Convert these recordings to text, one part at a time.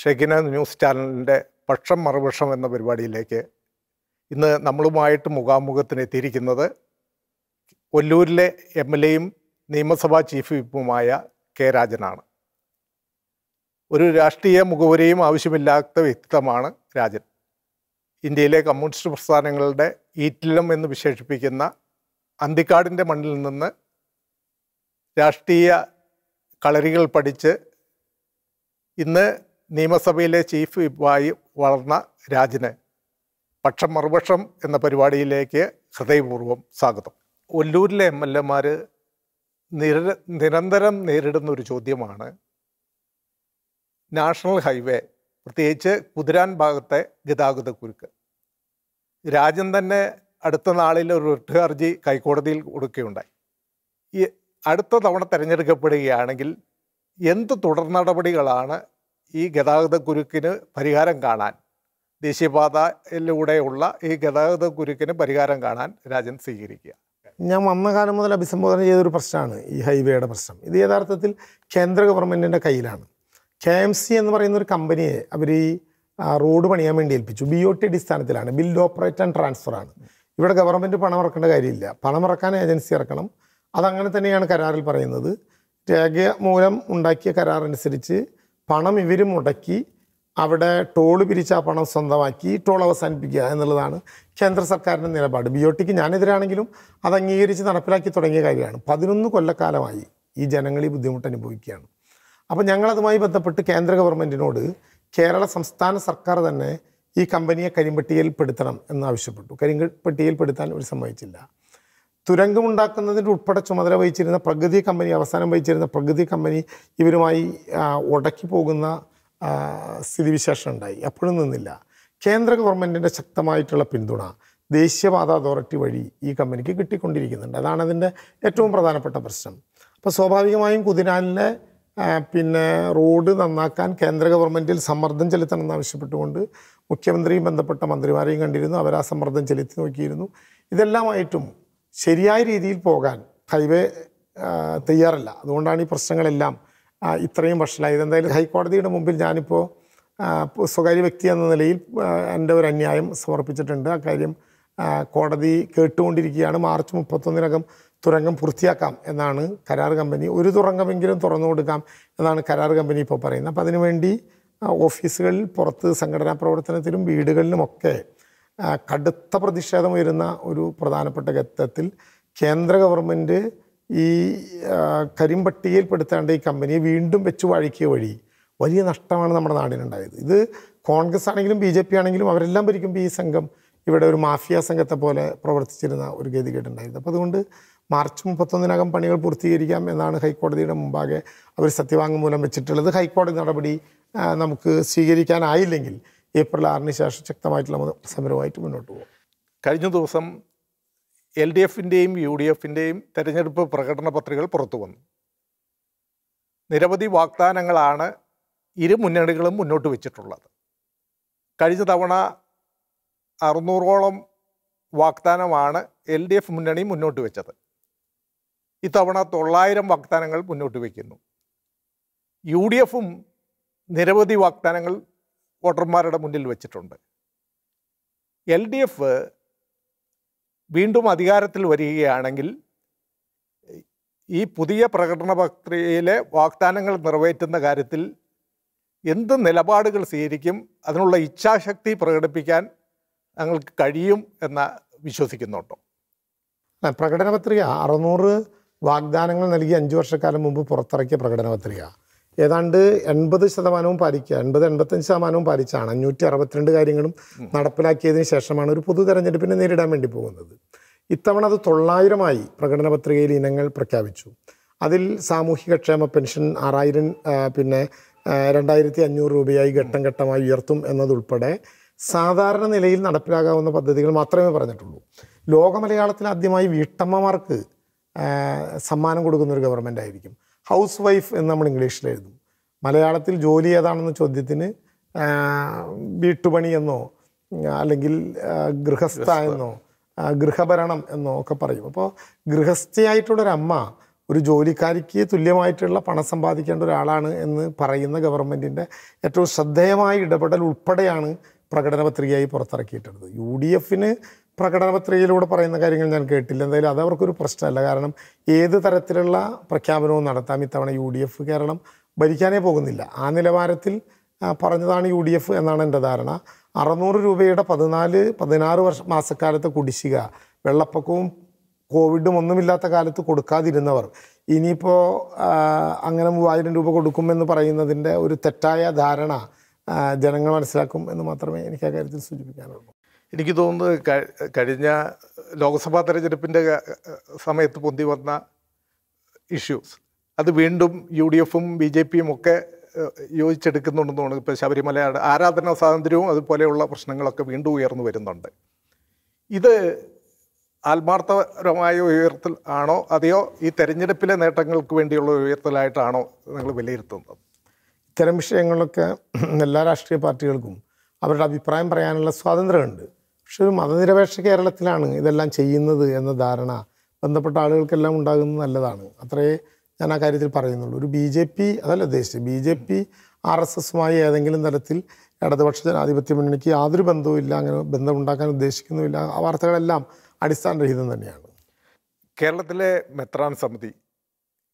ഷെഗിന news ചാനലിൻ്റെ പക്ഷം മറുപക്ഷം എന്ന പരിപാടിയിലേക്ക് ഇന്ന് നമ്മളുമായിട്ട് മുഖാമുഖത്തിന് എത്തിയിരിക്കുന്നത് കൊല്ലൂരിലെ എം എൽ എയും നിയമസഭാ ചീഫ് വിപ്പുമായ കെ രാജനാണ് ഒരു രാഷ്ട്രീയ മുഖവരെയും ആവശ്യമില്ലാത്ത വ്യക്തിത്വമാണ് രാജൻ ഇന്ത്യയിലെ കമ്മ്യൂണിസ്റ്റ് പ്രസ്ഥാനങ്ങളുടെ ഈറ്റില്ലം എന്ന് വിശേഷിപ്പിക്കുന്ന അന്തിക്കാടിൻ്റെ മണ്ണിൽ നിന്ന് രാഷ്ട്രീയ കളരികൾ പഠിച്ച് ഇന്ന് നിയമസഭയിലെ ചീഫ് വിപ്പായി വളർന്ന രാജന് പക്ഷം മറുപക്ഷം എന്ന പരിപാടിയിലേക്ക് ഹൃദയപൂർവ്വം സ്വാഗതം ഒല്ലൂരിലെ എം എൽ എമാർ നിര നിരന്തരം നേരിടുന്ന ഒരു ചോദ്യമാണ് നാഷണൽ ഹൈവേ പ്രത്യേകിച്ച് കുതിരാൻ ഭാഗത്തെ ഗതാഗത കുരുക്ക് രാജൻ തന്നെ അടുത്ത നാളിൽ ഒരു റിട്ട് ഹർജി ഹൈക്കോടതിയിൽ കൊടുക്കുകയുണ്ടായി ഈ അടുത്ത തവണ തിരഞ്ഞെടുക്കപ്പെടുകയാണെങ്കിൽ എന്ത് തുടർ നടപടികളാണ് ഈ ഗതാഗത കുരുക്കിന് പരിഹാരം കാണാൻ ദേശീയപാതയിലൂടെയുള്ള ഈ ഗതാഗത കുരുക്കിന് പരിഹാരം കാണാൻ രാജൻ സ്വീകരിക്കുക ഞാൻ വന്ന കാലം മുതൽ അഭിസംബോധന ചെയ്തൊരു പ്രശ്നമാണ് ഈ ഹൈവേയുടെ പ്രശ്നം ഇത് യഥാർത്ഥത്തിൽ കേന്ദ്ര ഗവൺമെൻറ്റിൻ്റെ കയ്യിലാണ് കെ എം സി എന്ന് പറയുന്ന ഒരു കമ്പനിയെ അവർ ഈ റോഡ് പണിയാൻ വേണ്ടി ഏൽപ്പിച്ചു ബി ഒ ടി അടിസ്ഥാനത്തിലാണ് ബിൽഡ് ഓപ്പറേറ്റ് ആൻഡ് ട്രാൻസ്ഫർ ആണ് ഇവിടെ ഗവൺമെൻറ് പണം ഇറക്കേണ്ട കാര്യമില്ല പണം ഇറക്കാൻ ഏജൻസി ഇറക്കണം അതങ്ങനെ തന്നെയാണ് കരാറിൽ പറയുന്നത് രേഖ മൂലം ഉണ്ടാക്കിയ കരാറനുസരിച്ച് പണം ഇവർ മുടക്കി അവിടെ ടോൾ പിരിച്ച ആ പണം സ്വന്തമാക്കി ടോൾ അവസാനിപ്പിക്കുക എന്നുള്ളതാണ് കേന്ദ്ര സർക്കാരിൻ്റെ നിലപാട് ബി ഒ ടിക്ക് ഞാനെതിരാണെങ്കിലും അത് അംഗീകരിച്ച് നടപ്പിലാക്കി തുടങ്ങിയ കാര്യമാണ് പതിനൊന്ന് കൊല്ലക്കാലമായി ഈ ജനങ്ങൾ ഈ ബുദ്ധിമുട്ട് അനുഭവിക്കുകയാണ് അപ്പോൾ ഞങ്ങളതുമായി ബന്ധപ്പെട്ട് കേന്ദ്ര ഗവൺമെൻറ്റിനോട് കേരള സംസ്ഥാന സർക്കാർ തന്നെ ഈ കമ്പനിയെ കരിമ്പട്ടികയിൽ പെടുത്തണം എന്നാവശ്യപ്പെട്ടു കരിമ്പട്ടികയിൽ പെടുത്താൻ ഒരു സമ്മതിച്ചില്ല തുരങ്കമുണ്ടാക്കുന്നതിൻ്റെ ഉൾപ്പെടെ ചുമതല വഹിച്ചിരുന്ന പ്രഗതി കമ്പനി അവസാനം വഹിച്ചിരുന്ന പ്രഗതി കമ്പനി ഇവരുമായി ഉടക്കി പോകുന്ന സ്ഥിതിവിശേഷം ഉണ്ടായി അപ്പോഴും നിന്നില്ല കേന്ദ്ര ഗവൺമെൻറ്റിൻ്റെ ശക്തമായിട്ടുള്ള പിന്തുണ ദേശീയപാത അതോറിറ്റി വഴി ഈ കമ്പനിക്ക് കിട്ടിക്കൊണ്ടിരിക്കുന്നുണ്ട് അതാണ് അതിൻ്റെ ഏറ്റവും പ്രധാനപ്പെട്ട പ്രശ്നം അപ്പോൾ സ്വാഭാവികമായും കുതിരാലിലെ പിന്നെ റോഡ് നന്നാക്കാൻ കേന്ദ്ര ഗവൺമെൻറ്റിൽ സമ്മർദ്ദം ചെലുത്തണമെന്ന് ആവശ്യപ്പെട്ടുകൊണ്ട് മുഖ്യമന്ത്രിയും ബന്ധപ്പെട്ട മന്ത്രിമാരെയും കണ്ടിരുന്നു അവർ ആ സമ്മർദ്ദം ചെലുത്തി നോക്കിയിരുന്നു ഇതെല്ലാമായിട്ടും ശരിയായ രീതിയിൽ പോകാൻ ഹൈവേ തയ്യാറല്ല അതുകൊണ്ടാണ് ഈ പ്രശ്നങ്ങളെല്ലാം ഇത്രയും വർഷമായത് എന്തായാലും ഹൈക്കോടതിയുടെ മുമ്പിൽ ഞാനിപ്പോൾ സ്വകാര്യ വ്യക്തി എന്ന നിലയിൽ എൻ്റെ ഒരു അന്യായം സമർപ്പിച്ചിട്ടുണ്ട് അക്കാര്യം കോടതി കേട്ടുകൊണ്ടിരിക്കുകയാണ് മാർച്ച് മുപ്പത്തൊന്നിനകം തുരങ്കം പൂർത്തിയാക്കാം എന്നാണ് കരാർ കമ്പനി ഒരു തുരങ്കമെങ്കിലും തുറന്നു കൊടുക്കാം എന്നാണ് കരാർ കമ്പനി ഇപ്പോൾ പറയുന്നത് അപ്പോൾ അതിനുവേണ്ടി ഓഫീസുകളിൽ പുറത്ത് സംഘടനാ പ്രവർത്തനത്തിലും വീടുകളിലുമൊക്കെ കടുത്ത പ്രതിഷേധമുയരുന്ന ഒരു പ്രധാനപ്പെട്ട ഘട്ടത്തിൽ കേന്ദ്ര ഗവൺമെൻറ് ഈ കരിമ്പട്ടികയിൽപ്പെടുത്തേണ്ട ഈ കമ്പനിയെ വീണ്ടും വെച്ച് വഴിക്കുക വഴി വലിയ നഷ്ടമാണ് നമ്മുടെ നാടിനുണ്ടായത് ഇത് കോൺഗ്രസ് ആണെങ്കിലും ബി ജെ പി ആണെങ്കിലും അവരെല്ലാം ഭരിക്കുമ്പോൾ ഈ സംഘം ഇവിടെ ഒരു മാഫിയ സംഘത്തെ പോലെ പ്രവർത്തിച്ചിരുന്ന ഒരു ഗതികേടുണ്ടായിരുന്നു അപ്പോൾ അതുകൊണ്ട് മാർച്ച് മുപ്പത്തൊന്നിനകം പണികൾ പൂർത്തീകരിക്കാം എന്നാണ് ഹൈക്കോടതിയുടെ മുമ്പാകെ അവർ സത്യവാങ്മൂലം വെച്ചിട്ടുള്ളത് ഹൈക്കോടതി നടപടി നമുക്ക് സ്വീകരിക്കാനായില്ലെങ്കിൽ ഏപ്രിൽ ആറിന് ശേഷം ശക്തമായിട്ടുള്ള സമരവുമായിട്ട് മുന്നോട്ട് പോകും കഴിഞ്ഞ ദിവസം എൽ ഡി എഫിൻ്റെയും യു ഡി എഫിൻ്റെയും തെരഞ്ഞെടുപ്പ് പ്രകടന പത്രികകൾ പുറത്തു വന്നു നിരവധി വാഗ്ദാനങ്ങളാണ് ഇരു മുന്നണികളും മുന്നോട്ട് വെച്ചിട്ടുള്ളത് കഴിഞ്ഞ തവണ അറുന്നൂറോളം വാഗ്ദാനമാണ് എൽ ഡി എഫ് മുന്നണി മുന്നോട്ട് വെച്ചത് ഇത്തവണ തൊള്ളായിരം വാഗ്ദാനങ്ങൾ മുന്നോട്ട് വയ്ക്കുന്നു യു ഡി എഫും നിരവധി വാഗ്ദാനങ്ങൾ വോട്ടർമാരുടെ മുന്നിൽ വെച്ചിട്ടുണ്ട് എൽ ഡി എഫ് വീണ്ടും അധികാരത്തിൽ വരികയാണെങ്കിൽ ഈ പുതിയ പ്രകടന പ്രക്രിയയിലെ വാഗ്ദാനങ്ങൾ നിറവേറ്റുന്ന കാര്യത്തിൽ എന്ത് നിലപാടുകൾ സ്വീകരിക്കും അതിനുള്ള ഇച്ഛാശക്തി പ്രകടിപ്പിക്കാൻ ഞങ്ങൾക്ക് കഴിയും എന്ന് വിശ്വസിക്കുന്നുണ്ടോ പ്രകടന പത്രിക അറുന്നൂറ് വാഗ്ദാനങ്ങൾ നൽകി അഞ്ച് വർഷക്കാലം മുമ്പ് പുറത്തിറക്കിയ പ്രകടന പത്രിക ഏതാണ്ട് എൺപത് ശതമാനവും പാലിക്കുക എൺപത് എൺപത്തഞ്ച് ശതമാനവും പാലിച്ചാണ് അഞ്ഞൂറ്റി അറുപത്തിരണ്ട് കാര്യങ്ങളും നടപ്പിലാക്കിയതിന് ശേഷമാണ് ഒരു പൊതു തെരഞ്ഞെടുപ്പിനെ നേരിടാൻ വേണ്ടി പോകുന്നത് ഇത്തവണ അത് തൊള്ളായിരമായി പ്രകടന പത്രികയിൽ ഇനങ്ങൾ പ്രഖ്യാപിച്ചു അതിൽ സാമൂഹിക ക്ഷേമ പെൻഷൻ ആറായിരം പിന്നെ രണ്ടായിരത്തി അഞ്ഞൂറ് രൂപയായി ഘട്ടം ഘട്ടമായി ഉയർത്തും എന്നതുൾപ്പെടെ സാധാരണ നിലയിൽ നടപ്പിലാകാവുന്ന പദ്ധതികൾ മാത്രമേ പറഞ്ഞിട്ടുള്ളൂ ലോക മലയാളത്തിൽ ആദ്യമായി വീട്ടമ്മമാർക്ക് സമ്മാനം കൊടുക്കുന്ന ഒരു ഗവൺമെൻറ് ആയിരിക്കും ഹൗസ് വൈഫ് എന്ന് നമ്മൾ ഇംഗ്ലീഷിൽ എഴുതും മലയാളത്തിൽ ജോലി ഏതാണെന്ന ചോദ്യത്തിന് വീട്ടുപണി എന്നോ അല്ലെങ്കിൽ ഗൃഹസ്ഥ എന്നോ ഗൃഹഭരണം എന്നോ ഒക്കെ പറയും അപ്പോൾ ഗൃഹസ്ഥയായിട്ടുള്ളൊരമ്മ ഒരു ജോലിക്കാരിക്ക് തുല്യമായിട്ടുള്ള പണം സമ്പാദിക്കേണ്ട ഒരാളാണ് എന്ന് പറയുന്ന ഗവൺമെൻറ്റിൻ്റെ ഏറ്റവും ശ്രദ്ധേയമായ ഇടപെടൽ ഉൾപ്പെടെയാണ് പ്രകടന പത്രികയായി പുറത്തിറക്കിയിട്ടുള്ളത് യു ഡി എഫിന് പ്രകടനപത്രികയിലൂടെ പറയുന്ന കാര്യങ്ങൾ ഞാൻ കേട്ടില്ല എന്തായാലും അത് അവർക്കൊരു പ്രശ്നമല്ല കാരണം ഏത് തരത്തിലുള്ള പ്രഖ്യാപനവും നടത്താം ഇത്തവണ യു ഡി എഫ് കേരളം ഭരിക്കാനേ പോകുന്നില്ല ആ നിലവാരത്തിൽ പറഞ്ഞതാണ് യു ഡി എഫ് എന്നാണ് എൻ്റെ ധാരണ അറുന്നൂറ് രൂപയുടെ പതിനാല് പതിനാറ് വർഷ മാസക്കാലത്ത് കുടിശ്ശിക വെള്ളപ്പൊക്കവും കോവിഡും ഒന്നുമില്ലാത്ത കാലത്ത് കൊടുക്കാതിരുന്നവർ ഇനിയിപ്പോൾ അങ്ങനെ മൂവായിരം രൂപ കൊടുക്കുമെന്ന് പറയുന്നതിൻ്റെ ഒരു തെറ്റായ ധാരണ ജനങ്ങൾ മനസ്സിലാക്കും എന്ന് മാത്രമേ എനിക്ക് ആ കാര്യത്തിൽ സൂചിപ്പിക്കാനുള്ളൂ എനിക്ക് തോന്നുന്നത് കഴിഞ്ഞ ലോക്സഭാ തെരഞ്ഞെടുപ്പിൻ്റെ സമയത്ത് പൊന്തി വന്ന ഇഷ്യൂസ് അത് വീണ്ടും യു ഡി എഫും ബി ജെ പിയും ഒക്കെ യോജിച്ചെടുക്കുന്നുണ്ടെന്ന് തോന്നുന്നു ഇപ്പോൾ ശബരിമലയുടെ ആരാധനാ സ്വാതന്ത്ര്യവും അതുപോലെയുള്ള പ്രശ്നങ്ങളൊക്കെ വീണ്ടും ഉയർന്നു വരുന്നുണ്ട് ഇത് ആത്മാർത്ഥപരമായ ഉയർത്തൽ ആണോ അതെയോ ഈ തെരഞ്ഞെടുപ്പിലെ നേട്ടങ്ങൾക്ക് വേണ്ടിയുള്ള ഉയർത്തലായിട്ടാണോ നിങ്ങൾ വിലയിരുത്തുന്നത് ഇത്തരം വിഷയങ്ങളൊക്കെ എല്ലാ രാഷ്ട്രീയ പാർട്ടികൾക്കും അവരുടെ അഭിപ്രായം പറയാനുള്ള സ്വാതന്ത്ര്യമുണ്ട് പക്ഷെ ഒരു മതനിരപേക്ഷ കേരളത്തിലാണ് ഇതെല്ലാം ചെയ്യുന്നത് എന്ന ധാരണ ബന്ധപ്പെട്ട ആളുകൾക്കെല്ലാം ഉണ്ടാകുന്നത് നല്ലതാണ് അത്രയേ ഞാൻ ആ കാര്യത്തിൽ പറയുന്നുള്ളൂ ഒരു ബി ജെ പി അതല്ല ഉദ്ദേശിച്ചത് B J P R S എസുമായി ഏതെങ്കിലും തരത്തിൽ ഇടതുപക്ഷ ജനാധിപത്യ മുന്നണിക്ക് യാതൊരു ബന്ധവുമില്ല അങ്ങനെ ബന്ധമുണ്ടാക്കാൻ ഉദ്ദേശിക്കുന്നുമില്ല ആ വാർത്തകളെല്ലാം അടിസ്ഥാനരഹിതം തന്നെയാണ് കേരളത്തിലെ മെത്രാൻ സമിതി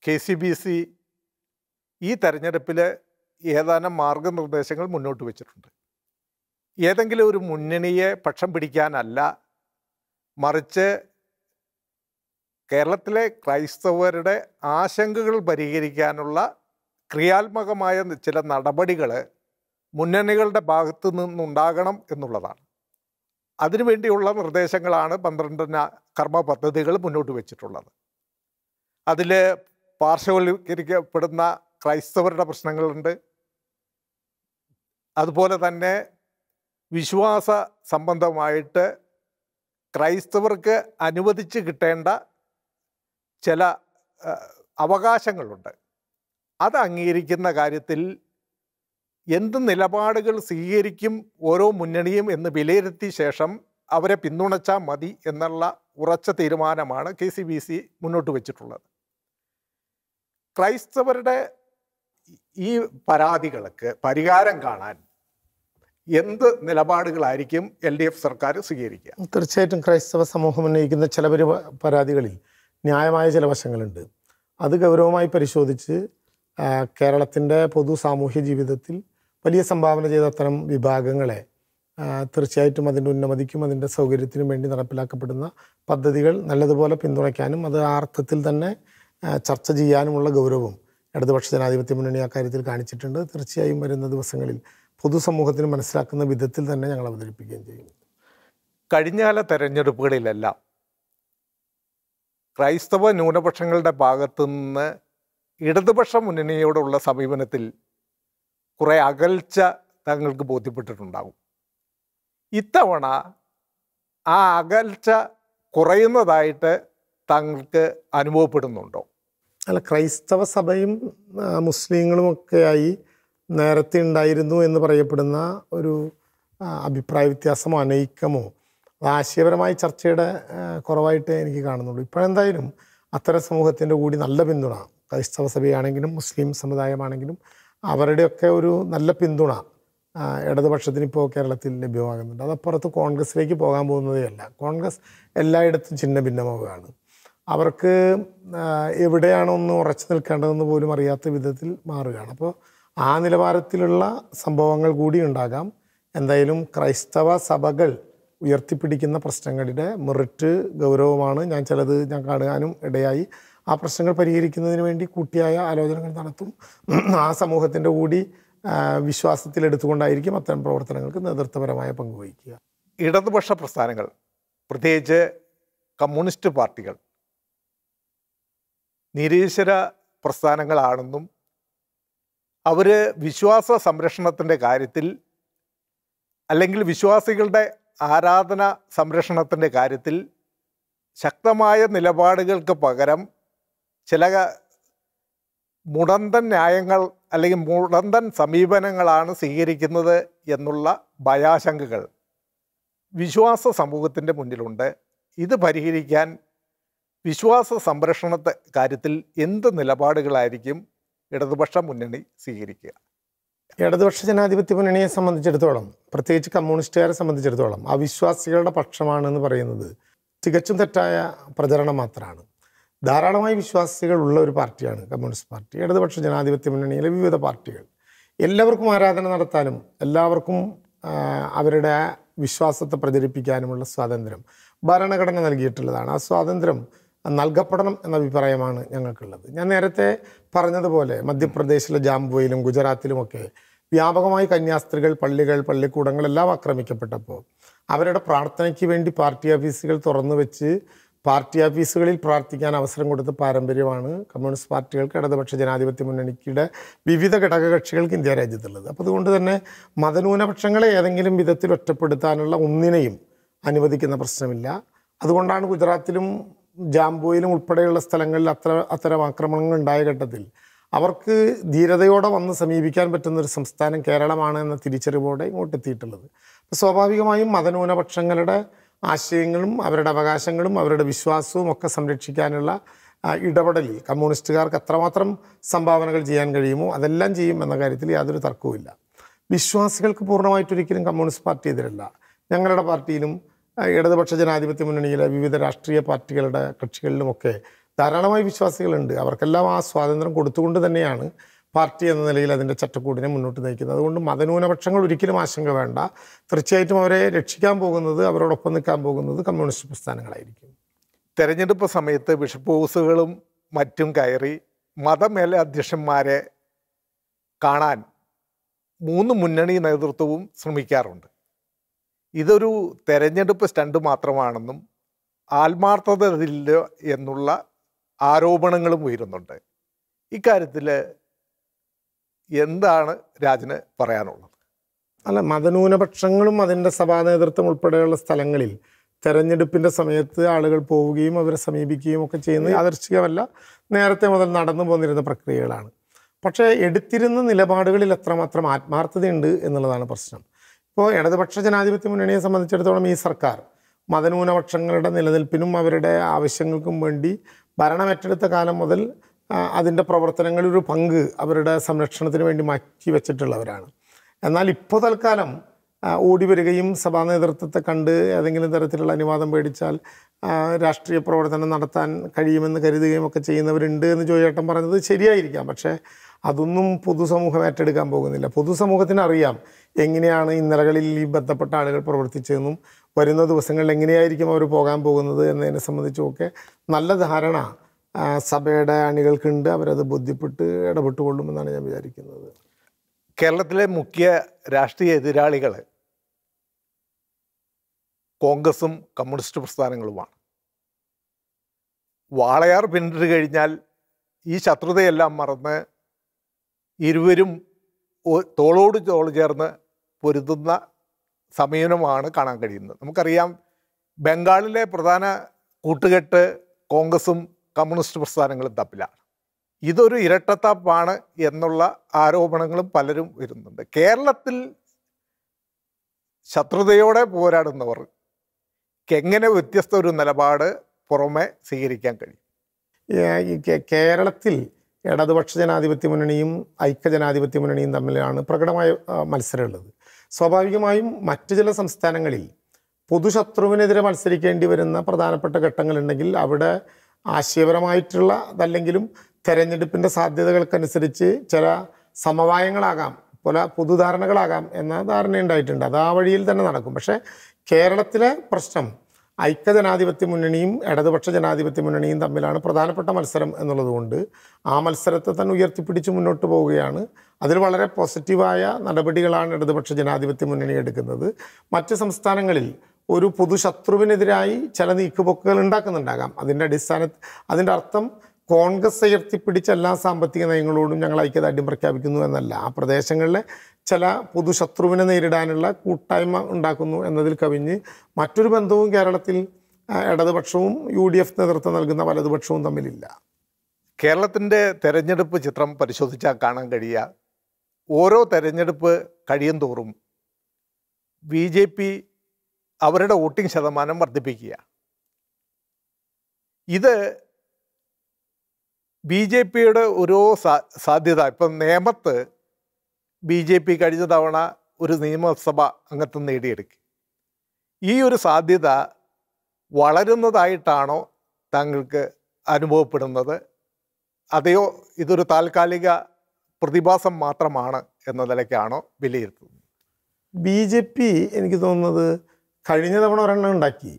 കെ സി ബി സി ഈ തെരഞ്ഞെടുപ്പിൽ ഏതാനും മാർഗനിർദ്ദേശങ്ങൾ മുന്നോട്ട് വെച്ചിട്ടുണ്ട് ഏതെങ്കിലും ഒരു മുന്നണിയെ പക്ഷം പിടിക്കാനല്ല മറിച്ച് കേരളത്തിലെ ക്രൈസ്തവരുടെ ആശങ്കകൾ പരിഹരിക്കാനുള്ള ക്രിയാത്മകമായ ചില നടപടികൾ മുന്നണികളുടെ ഭാഗത്തു നിന്നുണ്ടാകണം എന്നുള്ളതാണ് അതിനുവേണ്ടിയുള്ള നിർദ്ദേശങ്ങളാണ് പന്ത്രണ്ടിന കർമ്മ പദ്ധതികൾ മുന്നോട്ട് വെച്ചിട്ടുള്ളത് അതിൽ പാർശ്വവൽക്കരിക്കപ്പെടുന്ന ക്രൈസ്തവരുടെ പ്രശ്നങ്ങളുണ്ട് അതുപോലെ തന്നെ വിശ്വാസ സംബന്ധമായിട്ട് ക്രൈസ്തവർക്ക് അനുവദിച്ച് കിട്ടേണ്ട ചില അവകാശങ്ങളുണ്ട് അത് അംഗീകരിക്കുന്ന കാര്യത്തിൽ എന്ത് നിലപാടുകൾ സ്വീകരിക്കും ഓരോ മുന്നണിയും എന്ന് വിലയിരുത്തിയ ശേഷം അവരെ പിന്തുണച്ചാൽ മതി എന്നുള്ള ഉറച്ച തീരുമാനമാണ് കെ സി ബി സി മുന്നോട്ട് വെച്ചിട്ടുള്ളത് ക്രൈസ്തവരുടെ ഈ പരാതികൾക്ക് പരിഹാരം കാണാൻ എന്ത് നിലപാടുകളായിരിക്കും എൽ ഡി എഫ് സർക്കാർ സ്വീകരിക്കുക തീർച്ചയായിട്ടും ക്രൈസ്തവ സമൂഹം ഉന്നയിക്കുന്ന ചില പരാതികളിൽ ന്യായമായ ചില വശങ്ങളുണ്ട് അത് ഗൗരവമായി പരിശോധിച്ച് കേരളത്തിൻ്റെ പൊതു സാമൂഹ്യ ജീവിതത്തിൽ വലിയ സംഭാവന ചെയ്ത അത്തരം വിഭാഗങ്ങളെ തീർച്ചയായിട്ടും അതിൻ്റെ ഉന്നമതിക്കും അതിൻ്റെ സൗകര്യത്തിനും വേണ്ടി നടപ്പിലാക്കപ്പെടുന്ന പദ്ധതികൾ നല്ലതുപോലെ പിന്തുണയ്ക്കാനും അത് ആ അർത്ഥത്തിൽ തന്നെ ചർച്ച ചെയ്യാനുമുള്ള ഗൗരവവും ഇടതുപക്ഷ ജനാധിപത്യ മുന്നണി ആ കാര്യത്തിൽ കാണിച്ചിട്ടുണ്ട് തീർച്ചയായും വരുന്ന ദിവസങ്ങളിൽ പൊതുസമൂഹത്തിന് മനസ്സിലാക്കുന്ന വിധത്തിൽ തന്നെ ഞങ്ങൾ അവതരിപ്പിക്കുകയും ചെയ്യും കഴിഞ്ഞകാല തെരഞ്ഞെടുപ്പുകളിലെല്ലാം ക്രൈസ്തവ ന്യൂനപക്ഷങ്ങളുടെ ഭാഗത്തുനിന്ന് ഇടതുപക്ഷ മുന്നണിയോടുള്ള സമീപനത്തിൽ കുറേ അകൽച്ച തങ്ങൾക്ക് ബോധ്യപ്പെട്ടിട്ടുണ്ടാകും ഇത്തവണ ആ അകൽച്ച കുറയുന്നതായിട്ട് താങ്കൾക്ക് അനുഭവപ്പെടുന്നുണ്ടോ അല്ല ക്രൈസ്തവ സഭയും മുസ്ലിങ്ങളുമൊക്കെയായി നേരത്തെ ഉണ്ടായിരുന്നു എന്ന് പറയപ്പെടുന്ന ഒരു അഭിപ്രായ വ്യത്യാസമോ അനൈക്യമോ ആശയപരമായ ചർച്ചയുടെ കുറവായിട്ടേ എനിക്ക് കാണുന്നുള്ളൂ ഇപ്പോഴെന്തായാലും അത്തരം സമൂഹത്തിൻ്റെ കൂടി നല്ല പിന്തുണ ക്രൈസ്തവ സഭയാണെങ്കിലും മുസ്ലിം സമുദായമാണെങ്കിലും അവരുടെയൊക്കെ ഒരു നല്ല പിന്തുണ ഇപ്പോൾ കേരളത്തിൽ ലഭ്യമാകുന്നുണ്ട് അതപ്പുറത്ത് കോൺഗ്രസ്സിലേക്ക് പോകാൻ പോകുന്നതേ അല്ല കോൺഗ്രസ് എല്ലായിടത്തും ചിഹ്ന ഭിന്നമാവുകയാണ് അവർക്ക് എവിടെയാണോ ഒന്ന് ഉറച്ചു നിൽക്കേണ്ടതെന്ന് പോലും അറിയാത്ത വിധത്തിൽ മാറുകയാണ് അപ്പോൾ ആ നിലവാരത്തിലുള്ള സംഭവങ്ങൾ കൂടി ഉണ്ടാകാം എന്തായാലും ക്രൈസ്തവ സഭകൾ ഉയർത്തിപ്പിടിക്കുന്ന പ്രശ്നങ്ങളുടെ മെറിറ്റ് ഗൗരവമാണ് ഞാൻ ചിലത് ഞാൻ കാണാനും ഇടയായി ആ പ്രശ്നങ്ങൾ പരിഹരിക്കുന്നതിന് വേണ്ടി കൂട്ടിയായ ആലോചനകൾ നടത്തും ആ സമൂഹത്തിൻ്റെ കൂടി വിശ്വാസത്തിലെടുത്തുകൊണ്ടായിരിക്കും അത്തരം പ്രവർത്തനങ്ങൾക്ക് നേതൃത്വപരമായ പങ്കുവഹിക്കുക ഇടതുപക്ഷ പ്രസ്ഥാനങ്ങൾ പ്രത്യേകിച്ച് കമ്മ്യൂണിസ്റ്റ് പാർട്ടികൾ നിരീശ്വര പ്രസ്ഥാനങ്ങളാണെന്നും അവർ വിശ്വാസ സംരക്ഷണത്തിൻ്റെ കാര്യത്തിൽ അല്ലെങ്കിൽ വിശ്വാസികളുടെ ആരാധന സംരക്ഷണത്തിൻ്റെ കാര്യത്തിൽ ശക്തമായ നിലപാടുകൾക്ക് പകരം ചില മുടന്തൻ ന്യായങ്ങൾ അല്ലെങ്കിൽ മുടന്തൻ സമീപനങ്ങളാണ് സ്വീകരിക്കുന്നത് എന്നുള്ള ഭയാശങ്കകൾ വിശ്വാസ സമൂഹത്തിൻ്റെ മുന്നിലുണ്ട് ഇത് പരിഹരിക്കാൻ വിശ്വാസ സംരക്ഷണത്തെ കാര്യത്തിൽ എന്ത് നിലപാടുകളായിരിക്കും ഇടതുപക്ഷ മുന്നണി സ്വീകരിക്കുക ഇടതുപക്ഷ ജനാധിപത്യ മുന്നണിയെ സംബന്ധിച്ചിടത്തോളം പ്രത്യേകിച്ച് കമ്മ്യൂണിസ്റ്റുകാരെ സംബന്ധിച്ചിടത്തോളം അവിശ്വാസികളുടെ പക്ഷമാണെന്ന് പറയുന്നത് തികച്ചും തെറ്റായ പ്രചരണം മാത്രമാണ് ധാരാളമായി വിശ്വാസികളുള്ള ഒരു പാർട്ടിയാണ് കമ്മ്യൂണിസ്റ്റ് പാർട്ടി ഇടതുപക്ഷ ജനാധിപത്യ മുന്നണിയിലെ വിവിധ പാർട്ടികൾ എല്ലാവർക്കും ആരാധന നടത്താനും എല്ലാവർക്കും അവരുടെ വിശ്വാസത്തെ പ്രചരിപ്പിക്കാനുമുള്ള സ്വാതന്ത്ര്യം ഭരണഘടന നൽകിയിട്ടുള്ളതാണ് ആ സ്വാതന്ത്ര്യം നൽകപ്പെടണം എന്ന അഭിപ്രായമാണ് ഞങ്ങൾക്കുള്ളത് ഞാൻ നേരത്തെ പറഞ്ഞതുപോലെ മധ്യപ്രദേശിലെ ജാംബുവയിലും ഗുജറാത്തിലുമൊക്കെ വ്യാപകമായി കന്യാസ്ത്രീകൾ പള്ളികൾ പള്ളിക്കൂടങ്ങളെല്ലാം ആക്രമിക്കപ്പെട്ടപ്പോൾ അവരുടെ പ്രാർത്ഥനയ്ക്ക് വേണ്ടി പാർട്ടി ഓഫീസുകൾ തുറന്നു വെച്ച് പാർട്ടി ഓഫീസുകളിൽ പ്രാർത്ഥിക്കാൻ അവസരം കൊടുത്ത പാരമ്പര്യമാണ് കമ്മ്യൂണിസ്റ്റ് പാർട്ടികൾക്ക് ഇടതുപക്ഷ ജനാധിപത്യ മുന്നണിയുടെ വിവിധ ഘടകകക്ഷികൾക്ക് ഇന്ത്യ രാജ്യത്തുള്ളത് അപ്പോൾ അതുകൊണ്ട് തന്നെ മതന്യൂനപക്ഷങ്ങളെ ഏതെങ്കിലും വിധത്തിൽ ഒറ്റപ്പെടുത്താനുള്ള ഒന്നിനെയും അനുവദിക്കുന്ന പ്രശ്നമില്ല അതുകൊണ്ടാണ് ഗുജറാത്തിലും ജാംബോയിലും ഉൾപ്പെടെയുള്ള സ്ഥലങ്ങളിൽ അത്ര അത്തരം ആക്രമണങ്ങൾ ഉണ്ടായ ഘട്ടത്തിൽ അവർക്ക് ധീരതയോടെ വന്ന് സമീപിക്കാൻ പറ്റുന്ന ഒരു സംസ്ഥാനം കേരളമാണ് എന്ന തിരിച്ചറിവോടെ ഇങ്ങോട്ടെത്തിയിട്ടുള്ളത് സ്വാഭാവികമായും മതന്യൂനപക്ഷങ്ങളുടെ ആശയങ്ങളും അവരുടെ അവകാശങ്ങളും അവരുടെ വിശ്വാസവും ഒക്കെ സംരക്ഷിക്കാനുള്ള ഇടപെടലിൽ കമ്മ്യൂണിസ്റ്റുകാർക്ക് അത്രമാത്രം സംഭാവനകൾ ചെയ്യാൻ കഴിയുമോ അതെല്ലാം ചെയ്യും എന്ന കാര്യത്തിൽ യാതൊരു തർക്കവുമില്ല വിശ്വാസികൾക്ക് പൂർണ്ണമായിട്ടൊരിക്കലും കമ്മ്യൂണിസ്റ്റ് പാർട്ടി എതിരല്ല ഞങ്ങളുടെ പാർട്ടിയിലും ഇടതുപക്ഷ ജനാധിപത്യ മുന്നണിയിലെ വിവിധ രാഷ്ട്രീയ പാർട്ടികളുടെ കക്ഷികളിലുമൊക്കെ ധാരാളമായി വിശ്വാസികളുണ്ട് അവർക്കെല്ലാം ആ സ്വാതന്ത്ര്യം കൊടുത്തുകൊണ്ട് തന്നെയാണ് പാർട്ടി എന്ന നിലയിൽ അതിൻ്റെ ചട്ടക്കൂടിനെ മുന്നോട്ട് നയിക്കുന്നത് അതുകൊണ്ട് മതന്യൂനപക്ഷങ്ങൾ ഒരിക്കലും ആശങ്ക വേണ്ട തീർച്ചയായിട്ടും അവരെ രക്ഷിക്കാൻ പോകുന്നത് അവരോടൊപ്പം നിൽക്കാൻ പോകുന്നത് കമ്മ്യൂണിസ്റ്റ് പ്രസ്ഥാനങ്ങളായിരിക്കും തെരഞ്ഞെടുപ്പ് സമയത്ത് ബിഷപ്പ് ഹൗസുകളും മറ്റും കയറി അധ്യക്ഷന്മാരെ കാണാൻ മൂന്ന് മുന്നണി നേതൃത്വവും ശ്രമിക്കാറുണ്ട് ഇതൊരു തെരഞ്ഞെടുപ്പ് സ്റ്റണ്ട് മാത്രമാണെന്നും ആത്മാർത്ഥതയില്ല എന്നുള്ള ആരോപണങ്ങളും ഉയരുന്നുണ്ട് ഇക്കാര്യത്തിൽ എന്താണ് രാജന് പറയാനുള്ളത് അല്ല മതന്യൂനപക്ഷങ്ങളും അതിൻ്റെ സഭാ നേതൃത്വം ഉൾപ്പെടെയുള്ള സ്ഥലങ്ങളിൽ തെരഞ്ഞെടുപ്പിൻ്റെ സമയത്ത് ആളുകൾ പോവുകയും അവരെ സമീപിക്കുകയും ഒക്കെ ചെയ്യുന്നത് യാദർശികമല്ല നേരത്തെ മുതൽ നടന്നു പോന്നിരുന്ന പ്രക്രിയകളാണ് പക്ഷേ എടുത്തിരുന്ന നിലപാടുകളിൽ എത്രമാത്രം ആത്മാർത്ഥതയുണ്ട് എന്നുള്ളതാണ് പ്രശ്നം ഇപ്പോൾ ഇടതുപക്ഷ ജനാധിപത്യ മുന്നണിയെ സംബന്ധിച്ചിടത്തോളം ഈ സർക്കാർ മതന്യൂനപക്ഷങ്ങളുടെ നിലനിൽപ്പിനും അവരുടെ ആവശ്യങ്ങൾക്കും വേണ്ടി ഭരണമേറ്റെടുത്ത കാലം മുതൽ അതിൻ്റെ പ്രവർത്തനങ്ങളിൽ ഒരു പങ്ക് അവരുടെ സംരക്ഷണത്തിന് വേണ്ടി മാറ്റി വെച്ചിട്ടുള്ളവരാണ് എന്നാൽ ഇപ്പോൾ തൽക്കാലം ഓടി വരികയും സഭാ നേതൃത്വത്തെ കണ്ട് ഏതെങ്കിലും തരത്തിലുള്ള അനുവാദം പേടിച്ചാൽ രാഷ്ട്രീയ പ്രവർത്തനം നടത്താൻ കഴിയുമെന്ന് കരുതുകയും ഒക്കെ ചെയ്യുന്നവരുണ്ട് എന്ന് ജോയേട്ടൻ പറഞ്ഞത് ശരിയായിരിക്കാം പക്ഷേ അതൊന്നും പൊതുസമൂഹം ഏറ്റെടുക്കാൻ പോകുന്നില്ല പൊതുസമൂഹത്തിന് അറിയാം എങ്ങനെയാണ് ഇന്നലകളിൽ ഈ ബന്ധപ്പെട്ട ആളുകൾ പ്രവർത്തിച്ചതെന്നും വരുന്ന ദിവസങ്ങളിൽ എങ്ങനെയായിരിക്കും അവർ പോകാൻ പോകുന്നത് എന്നതിനെ സംബന്ധിച്ചുമൊക്കെ നല്ല ധാരണ സഭയുടെ അണികൾക്കുണ്ട് അവരത് ബോധ്യപ്പെട്ട് ഇടപെട്ടുകൊള്ളുമെന്നാണ് ഞാൻ വിചാരിക്കുന്നത് കേരളത്തിലെ മുഖ്യ രാഷ്ട്രീയ എതിരാളികൾ കോൺഗ്രസും കമ്മ്യൂണിസ്റ്റ് പ്രസ്ഥാനങ്ങളുമാണ് വാളയാർ പിന്നിട്ട് കഴിഞ്ഞാൽ ഈ ശത്രുതയെല്ലാം മറന്ന് ഇരുവരും തോളോട് തോൾ ചേർന്ന് പൊരുതുന്ന സമീപനമാണ് കാണാൻ കഴിയുന്നത് നമുക്കറിയാം ബംഗാളിലെ പ്രധാന കൂട്ടുകെട്ട് കോൺഗ്രസും കമ്മ്യൂണിസ്റ്റ് പ്രസ്ഥാനങ്ങളും തമ്മിലാണ് ഇതൊരു ഇരട്ടത്താപ്പാണ് എന്നുള്ള ആരോപണങ്ങളും പലരും വരുന്നുണ്ട് കേരളത്തിൽ ശത്രുതയോടെ പോരാടുന്നവർ എങ്ങനെ വ്യത്യസ്ത ഒരു നിലപാട് പുറമെ സ്വീകരിക്കാൻ കഴിയും കേരളത്തിൽ ഇടതുപക്ഷ ജനാധിപത്യ മുന്നണിയും ഐക്യ ജനാധിപത്യ മുന്നണിയും തമ്മിലാണ് പ്രകടമായ മത്സരമുള്ളത് സ്വാഭാവികമായും മറ്റു ചില സംസ്ഥാനങ്ങളിൽ പൊതുശത്രുവിനെതിരെ മത്സരിക്കേണ്ടി വരുന്ന പ്രധാനപ്പെട്ട ഘട്ടങ്ങളുണ്ടെങ്കിൽ അവിടെ ആശയപരമായിട്ടുള്ള അതല്ലെങ്കിലും തെരഞ്ഞെടുപ്പിൻ്റെ സാധ്യതകൾക്കനുസരിച്ച് ചില സമവായങ്ങളാകാം പല പൊതുധാരണകളാകാം എന്ന ധാരണയുണ്ടായിട്ടുണ്ട് അത് ആ വഴിയിൽ തന്നെ നടക്കും പക്ഷേ കേരളത്തിലെ പ്രശ്നം ഐക്യ ജനാധിപത്യ മുന്നണിയും ഇടതുപക്ഷ ജനാധിപത്യ മുന്നണിയും തമ്മിലാണ് പ്രധാനപ്പെട്ട മത്സരം എന്നുള്ളതുകൊണ്ട് ആ മത്സരത്തെ തന്നെ ഉയർത്തിപ്പിടിച്ച് മുന്നോട്ട് പോവുകയാണ് അതിൽ വളരെ പോസിറ്റീവായ നടപടികളാണ് ഇടതുപക്ഷ ജനാധിപത്യ മുന്നണി എടുക്കുന്നത് മറ്റ് സംസ്ഥാനങ്ങളിൽ ഒരു പൊതുശത്രുവിനെതിരായി ചില നീക്കുപൊക്കുകൾ ഉണ്ടാക്കുന്നുണ്ടാകാം അതിൻ്റെ അടിസ്ഥാന അതിൻ്റെ അർത്ഥം കോൺഗ്രസ് പിടിച്ച എല്ലാ സാമ്പത്തിക നയങ്ങളോടും ഞങ്ങൾ ഐക്യദാർഢ്യം പ്രഖ്യാപിക്കുന്നു എന്നല്ല ആ പ്രദേശങ്ങളിലെ ചില പൊതുശത്രുവിനെ നേരിടാനുള്ള കൂട്ടായ്മ ഉണ്ടാക്കുന്നു എന്നതിൽ കവിഞ്ഞ് മറ്റൊരു ബന്ധവും കേരളത്തിൽ ഇടതുപക്ഷവും യു ഡി എഫ് നേതൃത്വം നൽകുന്ന വലതുപക്ഷവും തമ്മിലില്ല കേരളത്തിൻ്റെ തെരഞ്ഞെടുപ്പ് ചിത്രം പരിശോധിച്ചാൽ കാണാൻ കഴിയുക ഓരോ തെരഞ്ഞെടുപ്പ് കഴിയും തോറും ബി ജെ പി അവരുടെ വോട്ടിംഗ് ശതമാനം വർദ്ധിപ്പിക്കുക ഇത് ബി ജെ പിയുടെ ഓരോ സാ സാധ്യത ഇപ്പം നേമത്ത് ബി ജെ പി കഴിഞ്ഞ തവണ ഒരു നിയമസഭ അംഗത്വം നേടിയെടുക്കി ഈ ഒരു സാധ്യത വളരുന്നതായിട്ടാണോ താങ്കൾക്ക് അനുഭവപ്പെടുന്നത് അതെയോ ഇതൊരു താൽക്കാലിക പ്രതിഭാസം മാത്രമാണ് എന്ന നിലയ്ക്കാണോ വിലയിരുത്തുന്നത് ബി ജെ പി എനിക്ക് തോന്നുന്നത് കഴിഞ്ഞ തവണ ഒരെണ്ണം ഉണ്ടാക്കി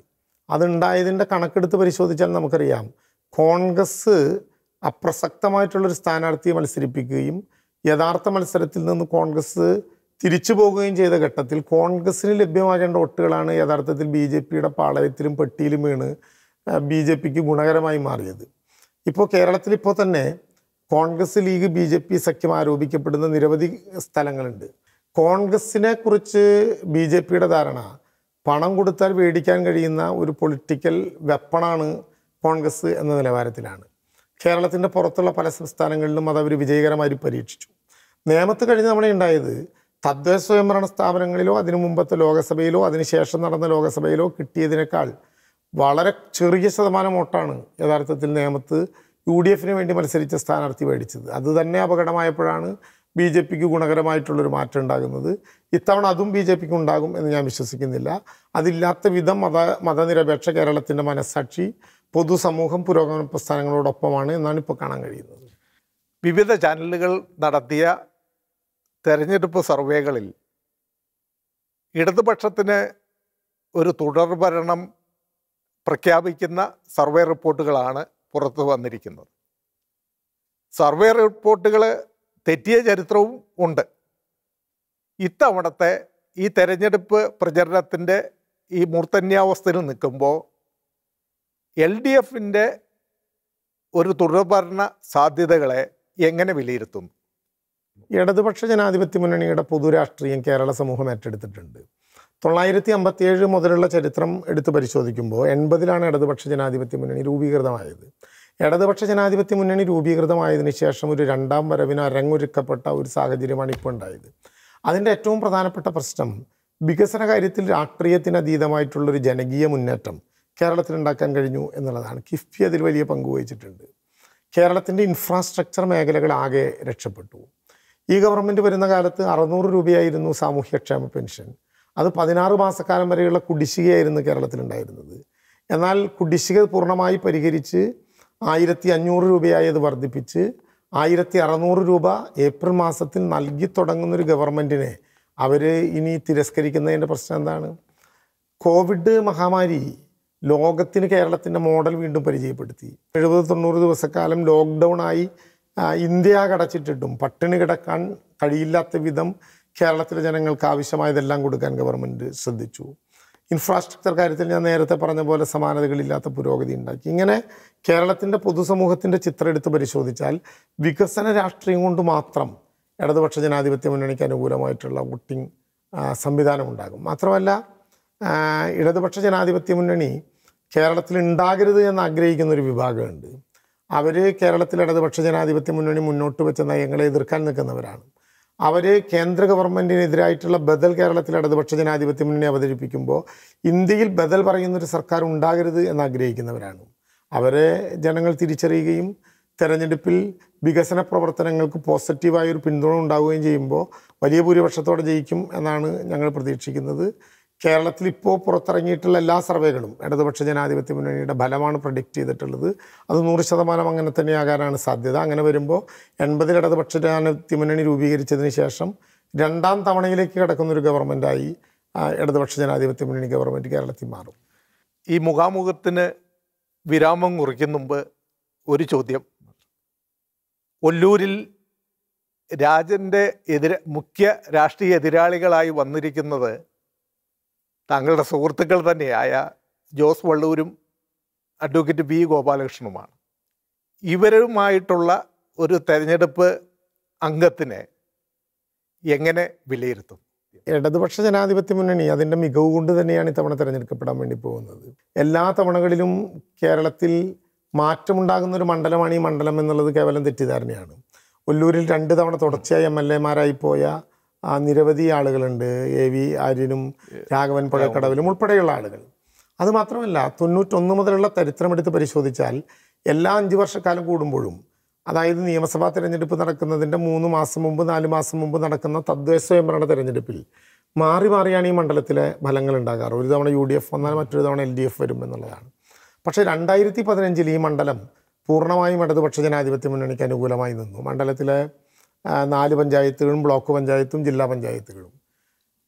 അതുണ്ടായതിൻ്റെ കണക്കെടുത്ത് പരിശോധിച്ചാൽ നമുക്കറിയാം കോൺഗ്രസ് അപ്രസക്തമായിട്ടുള്ളൊരു സ്ഥാനാർത്ഥിയെ മത്സരിപ്പിക്കുകയും യഥാർത്ഥ മത്സരത്തിൽ നിന്ന് കോൺഗ്രസ് തിരിച്ചു പോകുകയും ചെയ്ത ഘട്ടത്തിൽ കോൺഗ്രസ്സിന് ലഭ്യമാകേണ്ട വോട്ടുകളാണ് യഥാർത്ഥത്തിൽ ബി ജെ പിയുടെ പാളയത്തിലും പെട്ടിയിലും വീണ് ബി ജെ പിക്ക് ഗുണകരമായി മാറിയത് ഇപ്പോൾ കേരളത്തിൽ ഇപ്പോൾ തന്നെ Congress League B J P സഖ്യം ആരോപിക്കപ്പെടുന്ന നിരവധി സ്ഥലങ്ങളുണ്ട് കോൺഗ്രസിനെ കുറിച്ച് ബി ജെ പിയുടെ ധാരണ പണം കൊടുത്താൽ മേടിക്കാൻ കഴിയുന്ന ഒരു പൊളിറ്റിക്കൽ വെപ്പണാണ് കോൺഗ്രസ് എന്ന നിലവാരത്തിലാണ് കേരളത്തിൻ്റെ പുറത്തുള്ള പല സംസ്ഥാനങ്ങളിലും അത് അവർ വിജയകരമായി പരീക്ഷിച്ചു നിയമത്ത് കഴിഞ്ഞ തവണ ഉണ്ടായത് തദ്ദേശ സ്വയംഭരണ സ്ഥാപനങ്ങളിലോ അതിനു മുമ്പത്തെ ലോകസഭയിലോ അതിനുശേഷം നടന്ന ലോകസഭയിലോ കിട്ടിയതിനേക്കാൾ വളരെ ചെറിയ ശതമാനം വോട്ടാണ് യഥാർത്ഥത്തിൽ നിയമത്ത് യു ഡി എഫിന് വേണ്ടി മത്സരിച്ച സ്ഥാനാർത്ഥി മേടിച്ചത് അത് തന്നെ അപകടമായപ്പോഴാണ് ബി ജെ പിക്ക് ഗുണകരമായിട്ടുള്ളൊരു മാറ്റം ഉണ്ടാകുന്നത് ഇത്തവണ അതും ബി ജെ പിക്ക് ഉണ്ടാകും എന്ന് ഞാൻ വിശ്വസിക്കുന്നില്ല അതില്ലാത്ത വിധം മത മതനിരപേക്ഷ കേരളത്തിൻ്റെ മനസ്സാക്ഷി പൊതുസമൂഹം പുരോഗമന പ്രസ്ഥാനങ്ങളോടൊപ്പമാണ് എന്നാണ് ഇപ്പോൾ കാണാൻ കഴിയുന്നത് വിവിധ ചാനലുകൾ നടത്തിയ തെരഞ്ഞെടുപ്പ് സർവേകളിൽ ഇടതുപക്ഷത്തിന് ഒരു തുടർഭരണം പ്രഖ്യാപിക്കുന്ന സർവേ റിപ്പോർട്ടുകളാണ് പുറത്തു വന്നിരിക്കുന്നത് സർവേ റിപ്പോർട്ടുകൾ തെറ്റിയ ചരിത്രവും ഉണ്ട് ഇത്തവണത്തെ ഈ തെരഞ്ഞെടുപ്പ് പ്രചരണത്തിൻ്റെ ഈ മൂർത്തന്യാവസ്ഥയിൽ നിൽക്കുമ്പോൾ എൽ ഡി എഫിൻ്റെ ഒരു തുടർഭരണ സാധ്യതകളെ എങ്ങനെ വിലയിരുത്തും ഇടതുപക്ഷ ജനാധിപത്യ മുന്നണിയുടെ പൊതുരാഷ്ട്രീയം കേരള സമൂഹം ഏറ്റെടുത്തിട്ടുണ്ട് തൊള്ളായിരത്തി അമ്പത്തിയേഴ് മുതലുള്ള ചരിത്രം എടുത്ത് പരിശോധിക്കുമ്പോൾ എൺപതിലാണ് ഇടതുപക്ഷ ജനാധിപത്യ മുന്നണി രൂപീകൃതമായത് ഇടതുപക്ഷ ജനാധിപത്യ മുന്നണി രൂപീകൃതമായതിനു ശേഷം ഒരു രണ്ടാം വരവിന് അരങ്ങൊരുക്കപ്പെട്ട ഒരു സാഹചര്യമാണ് ഇപ്പോൾ ഉണ്ടായത് അതിൻ്റെ ഏറ്റവും പ്രധാനപ്പെട്ട പ്രശ്നം വികസന കാര്യത്തിൽ രാഷ്ട്രീയത്തിന് അതീതമായിട്ടുള്ളൊരു ജനകീയ മുന്നേറ്റം കേരളത്തിലുണ്ടാക്കാൻ കഴിഞ്ഞു എന്നുള്ളതാണ് കിഫ്ബി അതിൽ വലിയ പങ്ക് വഹിച്ചിട്ടുണ്ട് കേരളത്തിൻ്റെ ഇൻഫ്രാസ്ട്രക്ചർ ആകെ രക്ഷപ്പെട്ടു ഈ ഗവൺമെൻറ് വരുന്ന കാലത്ത് അറുന്നൂറ് രൂപയായിരുന്നു സാമൂഹ്യക്ഷേമ പെൻഷൻ അത് പതിനാറ് മാസക്കാലം വരെയുള്ള കുടിശ്ശികയായിരുന്നു കേരളത്തിലുണ്ടായിരുന്നത് എന്നാൽ കുടിശ്ശിക പൂർണ്ണമായി പരിഹരിച്ച് ആയിരത്തി അഞ്ഞൂറ് രൂപയായി അത് വർദ്ധിപ്പിച്ച് ആയിരത്തി അറുന്നൂറ് രൂപ ഏപ്രിൽ മാസത്തിൽ നൽകി തുടങ്ങുന്നൊരു ഗവൺമെൻറ്റിനെ അവർ ഇനി തിരസ്കരിക്കുന്നതിൻ്റെ പ്രശ്നം എന്താണ് കോവിഡ് മഹാമാരി ലോകത്തിന് കേരളത്തിൻ്റെ മോഡൽ വീണ്ടും പരിചയപ്പെടുത്തി എഴുപത് തൊണ്ണൂറ് ദിവസക്കാലം ലോക്ക്ഡൗൺ ആയി ഇന്ത്യ കടച്ചിട്ടിട്ടും പട്ടിണി കിടക്കാൻ കഴിയില്ലാത്ത വിധം കേരളത്തിലെ ജനങ്ങൾക്ക് ആവശ്യമായതെല്ലാം കൊടുക്കാൻ ഗവൺമെൻറ് ശ്രദ്ധിച്ചു ഇൻഫ്രാസ്ട്രക്ചർ കാര്യത്തിൽ ഞാൻ നേരത്തെ പറഞ്ഞ പോലെ സമാനതകളില്ലാത്ത പുരോഗതി ഉണ്ടാക്കി ഇങ്ങനെ കേരളത്തിൻ്റെ പൊതുസമൂഹത്തിൻ്റെ ചിത്രം എടുത്ത് പരിശോധിച്ചാൽ വികസന രാഷ്ട്രീയം കൊണ്ട് മാത്രം ഇടതുപക്ഷ ജനാധിപത്യ മുന്നണിക്ക് അനുകൂലമായിട്ടുള്ള വോട്ടിംഗ് സംവിധാനം ഉണ്ടാകും മാത്രമല്ല ഇടതുപക്ഷ ജനാധിപത്യ മുന്നണി കേരളത്തിൽ ഉണ്ടാകരുത് എന്ന് ആഗ്രഹിക്കുന്ന ഒരു വിഭാഗമുണ്ട് അവർ കേരളത്തിൽ ഇടതുപക്ഷ ജനാധിപത്യ മുന്നണി മുന്നോട്ട് വെച്ച നയങ്ങളെ എതിർക്കാൻ നിൽക്കുന്നവരാണ് അവർ കേന്ദ്ര ഗവൺമെൻറ്റിനെതിരായിട്ടുള്ള ബദൽ കേരളത്തിൽ ഇടതുപക്ഷ ജനാധിപത്യ മുന്നണി അവതരിപ്പിക്കുമ്പോൾ ഇന്ത്യയിൽ ബദൽ പറയുന്നൊരു സർക്കാർ ഉണ്ടാകരുത് എന്ന് ആഗ്രഹിക്കുന്നവരാണ് അവരെ ജനങ്ങൾ തിരിച്ചറിയുകയും തെരഞ്ഞെടുപ്പിൽ വികസന പ്രവർത്തനങ്ങൾക്ക് പോസിറ്റീവായൊരു പിന്തുണ ഉണ്ടാവുകയും ചെയ്യുമ്പോൾ വലിയ ഭൂരിപക്ഷത്തോടെ ജയിക്കും എന്നാണ് ഞങ്ങൾ പ്രതീക്ഷിക്കുന്നത് കേരളത്തിൽ ഇപ്പോൾ പുറത്തിറങ്ങിയിട്ടുള്ള എല്ലാ സർവേകളും ഇടതുപക്ഷ ജനാധിപത്യ മുന്നണിയുടെ ഫലമാണ് പ്രഡിക്റ്റ് ചെയ്തിട്ടുള്ളത് അത് നൂറ് ശതമാനം അങ്ങനെ തന്നെയാകാനാണ് സാധ്യത അങ്ങനെ വരുമ്പോൾ എൺപതിൽ ഇടതുപക്ഷ ജനാധിപത്യ മുന്നണി രൂപീകരിച്ചതിന് ശേഷം രണ്ടാം തവണയിലേക്ക് കിടക്കുന്നൊരു ഗവൺമെൻറ്റായി ഇടതുപക്ഷ ജനാധിപത്യ മുന്നണി ഗവൺമെൻറ് കേരളത്തിൽ മാറും ഈ മുഖാമുഖത്തിന് വിരാമം കുറിക്കുന്ന മുമ്പ് ഒരു ചോദ്യം ഒല്ലൂരിൽ രാജൻ്റെ എതിര മുഖ്യ രാഷ്ട്രീയ എതിരാളികളായി വന്നിരിക്കുന്നത് താങ്കളുടെ സുഹൃത്തുക്കൾ തന്നെയായ ജോസ് വള്ളൂരും അഡ്വക്കേറ്റ് ബി ഗോപാലകൃഷ്ണനുമാണ് ഇവരുമായിട്ടുള്ള ഒരു തെരഞ്ഞെടുപ്പ് അംഗത്തിനെ എങ്ങനെ വിലയിരുത്തും ഇടതുപക്ഷ ജനാധിപത്യ മുന്നണി അതിൻ്റെ മികവ് കൊണ്ട് തന്നെയാണ് ഇത്തവണ തിരഞ്ഞെടുക്കപ്പെടാൻ വേണ്ടി പോകുന്നത് എല്ലാ തവണകളിലും കേരളത്തിൽ മാറ്റമുണ്ടാകുന്ന ഒരു മണ്ഡലമാണ് ഈ മണ്ഡലം എന്നുള്ളത് കേവലം തെറ്റിദ്ധാരണയാണ് ഒല്ലൂരിൽ രണ്ട് തവണ തുടർച്ചയായി എം എൽ എമാരായി പോയ നിരവധി ആളുകളുണ്ട് എ വി ആര്യനും രാഘവൻ പുഴക്കടവിലും ഉൾപ്പെടെയുള്ള ആളുകൾ അതുമാത്രമല്ല തൊണ്ണൂറ്റൊന്ന് മുതലുള്ള ചരിത്രമെടുത്ത് പരിശോധിച്ചാൽ എല്ലാ അഞ്ച് വർഷക്കാലം കൂടുമ്പോഴും അതായത് നിയമസഭാ തിരഞ്ഞെടുപ്പ് നടക്കുന്നതിൻ്റെ മൂന്ന് മാസം മുമ്പ് നാല് മാസം മുമ്പ് നടക്കുന്ന തദ്ദേശ സ്വയംഭരണ തിരഞ്ഞെടുപ്പിൽ മാറി മാറിയാണ് ഈ മണ്ഡലത്തിലെ ഫലങ്ങൾ ഉണ്ടാകാറ് ഒരു തവണ യു ഡി എഫ് വന്നാൽ മറ്റൊരു തവണ എൽ ഡി എഫ് വരും എന്നുള്ളതാണ് പക്ഷേ രണ്ടായിരത്തി പതിനഞ്ചിൽ ഈ മണ്ഡലം പൂർണ്ണമായും ഇടതുപക്ഷ ജനാധിപത്യ മുന്നണിക്ക് അനുകൂലമായി നിന്നു മണ്ഡലത്തിലെ നാല് പഞ്ചായത്തുകളും ബ്ലോക്ക് പഞ്ചായത്തും ജില്ലാ പഞ്ചായത്തുകളും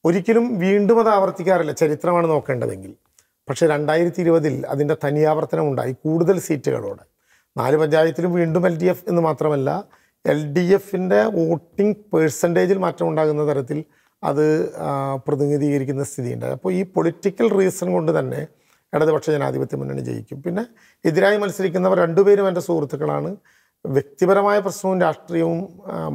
ഒരിക്കലും വീണ്ടും അത് ആവർത്തിക്കാറില്ല ചരിത്രമാണ് നോക്കേണ്ടതെങ്കിൽ പക്ഷേ രണ്ടായിരത്തി ഇരുപതിൽ അതിൻ്റെ തനിയാവർത്തനം ഉണ്ടായി കൂടുതൽ സീറ്റുകളോടെ നാല് പഞ്ചായത്തിലും വീണ്ടും എൽ ഡി എഫ് എന്ന് മാത്രമല്ല എൽ ഡി എഫിൻ്റെ വോട്ടിംഗ് പേഴ്സൻറ്റേജിൽ മാറ്റം ഉണ്ടാകുന്ന തരത്തിൽ അത് പ്രതിനിധീകരിക്കുന്ന സ്ഥിതിയുണ്ട് അപ്പോൾ ഈ പൊളിറ്റിക്കൽ റീസൺ കൊണ്ട് തന്നെ ഇടതുപക്ഷ ജനാധിപത്യ മുന്നണി ജയിക്കും പിന്നെ എതിരായി മത്സരിക്കുന്നവർ രണ്ടുപേരും എൻ്റെ സുഹൃത്തുക്കളാണ് വ്യക്തിപരമായ പ്രശ്നവും രാഷ്ട്രീയവും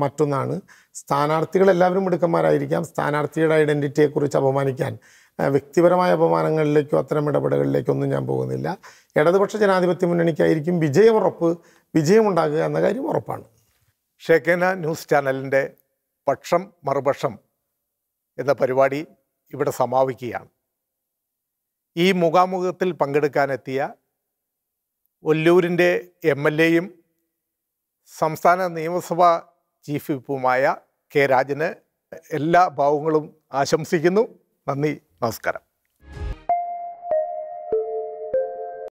മറ്റൊന്നാണ് സ്ഥാനാർത്ഥികൾ എല്ലാവരും മിടുക്കന്മാരായിരിക്കാം സ്ഥാനാർത്ഥിയുടെ ഐഡൻറ്റിറ്റിയെക്കുറിച്ച് അപമാനിക്കാൻ വ്യക്തിപരമായ അപമാനങ്ങളിലേക്കോ അത്തരം ഇടപെടലുകളിലേക്കൊന്നും ഞാൻ പോകുന്നില്ല ഇടതുപക്ഷ ജനാധിപത്യ മുന്നണിക്കായിരിക്കും ഉറപ്പ് വിജയമുണ്ടാകുക എന്ന കാര്യം ഉറപ്പാണ് ഷെഖേന ന്യൂസ് ചാനലിൻ്റെ പക്ഷം മറുപക്ഷം എന്ന പരിപാടി ഇവിടെ സമാപിക്കുകയാണ് ഈ മുഖാമുഖത്തിൽ പങ്കെടുക്കാനെത്തിയ ഒല്ലൂരിൻ്റെ എം എൽ എയും സംസ്ഥാന നിയമസഭാ ചീഫ് വിപ്പുമായ കെ രാജന് എല്ലാ ഭാവങ്ങളും ആശംസിക്കുന്നു നന്ദി നമസ്കാരം